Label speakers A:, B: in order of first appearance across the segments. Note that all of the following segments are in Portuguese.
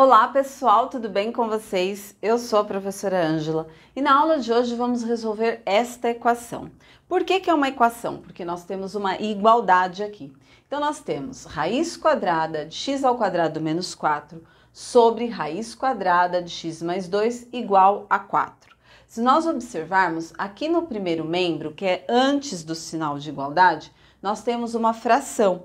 A: Olá pessoal, tudo bem com vocês? Eu sou a professora Ângela e na aula de hoje vamos resolver esta equação. Por que, que é uma equação? Porque nós temos uma igualdade aqui. Então nós temos raiz quadrada de x ao quadrado menos 4 sobre raiz quadrada de x mais 2 igual a 4. Se nós observarmos aqui no primeiro membro, que é antes do sinal de igualdade, nós temos uma fração.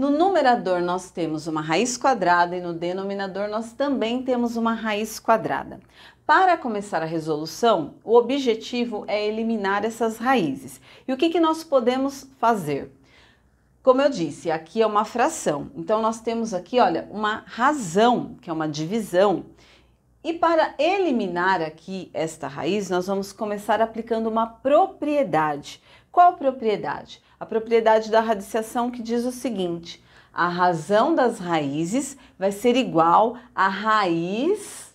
A: No numerador nós temos uma raiz quadrada e no denominador nós também temos uma raiz quadrada. Para começar a resolução, o objetivo é eliminar essas raízes. E o que, que nós podemos fazer? Como eu disse, aqui é uma fração. Então nós temos aqui, olha, uma razão, que é uma divisão. E para eliminar aqui esta raiz, nós vamos começar aplicando uma propriedade. Qual propriedade? A propriedade da radiciação que diz o seguinte: a razão das raízes vai ser igual à raiz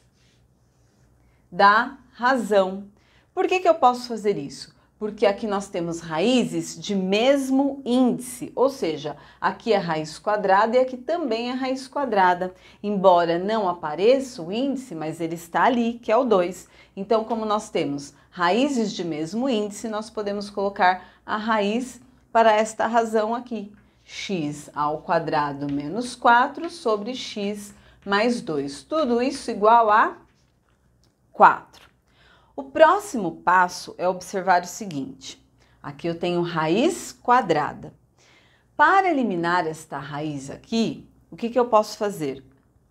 A: da razão. Por que, que eu posso fazer isso? porque aqui nós temos raízes de mesmo índice, ou seja, aqui é raiz quadrada e aqui também é raiz quadrada. Embora não apareça o índice, mas ele está ali, que é o 2. Então, como nós temos raízes de mesmo índice, nós podemos colocar a raiz para esta razão aqui. x ao quadrado menos 4 sobre x mais 2. Tudo isso igual a 4. O próximo passo é observar o seguinte: aqui eu tenho raiz quadrada. Para eliminar esta raiz aqui, o que, que eu posso fazer?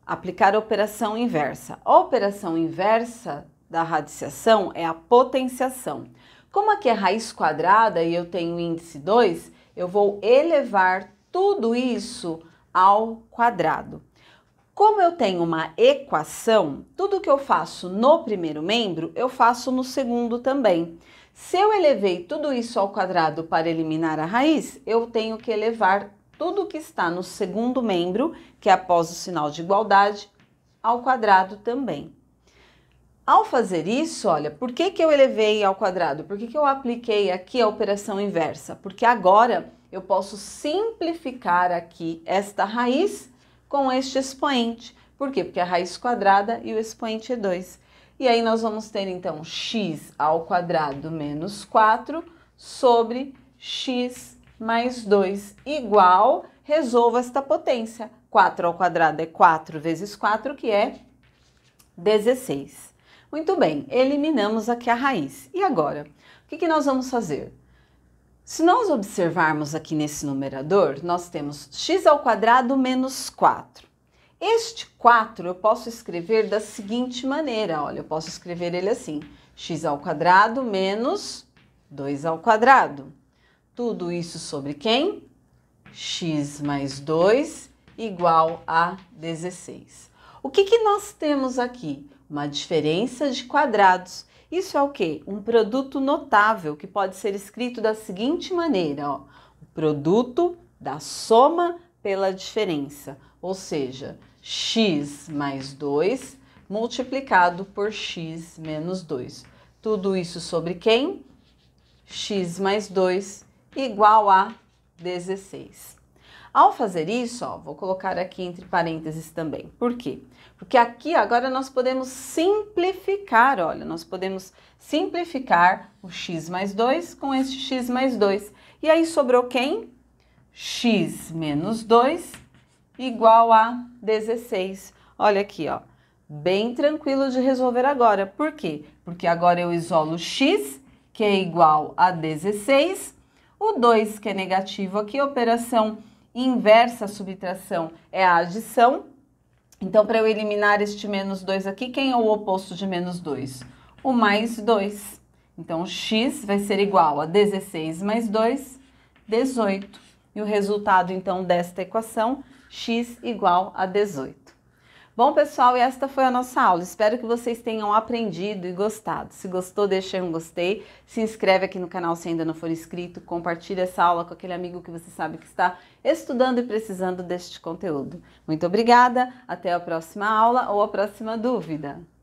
A: Aplicar a operação inversa. A operação inversa da radiciação é a potenciação. Como aqui é raiz quadrada e eu tenho índice 2, eu vou elevar tudo isso ao quadrado. Como eu tenho uma equação, tudo que eu faço no primeiro membro, eu faço no segundo também. Se eu elevei tudo isso ao quadrado para eliminar a raiz, eu tenho que elevar tudo que está no segundo membro, que é após o sinal de igualdade, ao quadrado também. Ao fazer isso, olha, por que, que eu elevei ao quadrado? Por que, que eu apliquei aqui a operação inversa? Porque agora eu posso simplificar aqui esta raiz com este expoente. Por quê? Porque a raiz quadrada e o expoente é 2. E aí nós vamos ter então x ao quadrado menos 4 sobre x mais 2 igual, resolva esta potência. 4 ao quadrado é 4 vezes 4, que é 16. Muito bem, eliminamos aqui a raiz. E agora? O que, que nós vamos fazer? Se nós observarmos aqui nesse numerador, nós temos x ao quadrado menos 4. Este 4 eu posso escrever da seguinte maneira, olha, eu posso escrever ele assim, x ao quadrado menos 2 ao quadrado. Tudo isso sobre quem? x mais 2 igual a 16. O que, que nós temos aqui? Uma diferença de quadrados. Isso é o que, Um produto notável que pode ser escrito da seguinte maneira: ó, o produto da soma pela diferença, ou seja, x mais 2 multiplicado por x menos 2. Tudo isso sobre quem? x mais 2 igual a 16. Ao fazer isso, ó, vou colocar aqui entre parênteses também. Por quê? Porque aqui agora nós podemos simplificar, olha, nós podemos simplificar o x mais 2 com este x mais 2. E aí sobrou quem? x menos 2 igual a 16. Olha aqui, ó, bem tranquilo de resolver agora. Por quê? Porque agora eu isolo x, que é igual a 16, o 2 que é negativo aqui, operação inversa a subtração é a adição. Então, para eu eliminar este menos 2 aqui, quem é o oposto de menos 2? O mais 2. Então, x vai ser igual a 16 mais 2, 18. E o resultado, então, desta equação, x igual a 18. Bom, pessoal, e esta foi a nossa aula. Espero que vocês tenham aprendido e gostado. Se gostou, deixa um gostei, se inscreve aqui no canal se ainda não for inscrito, compartilha essa aula com aquele amigo que você sabe que está estudando e precisando deste conteúdo. Muito obrigada, até a próxima aula ou a próxima dúvida.